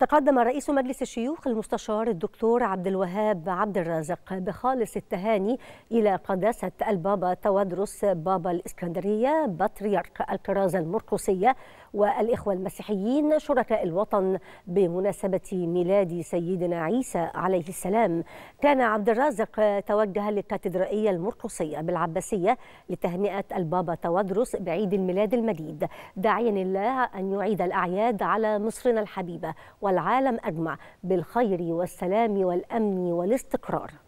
تقدم رئيس مجلس الشيوخ المستشار الدكتور عبد الوهاب عبد الرازق بخالص التهاني إلى قداسة البابا توادرس بابا الإسكندرية بطريرك الكرازة المرقسية والإخوة المسيحيين شركاء الوطن بمناسبة ميلاد سيدنا عيسى عليه السلام كان عبد الرازق توجه للكاتدرائية المرقسية بالعباسية لتهنئة البابا توادرس بعيد الميلاد المجيد داعيا الله أن يعيد الأعياد على مصرنا الحبيبة والعالم أجمع بالخير والسلام والأمن والاستقرار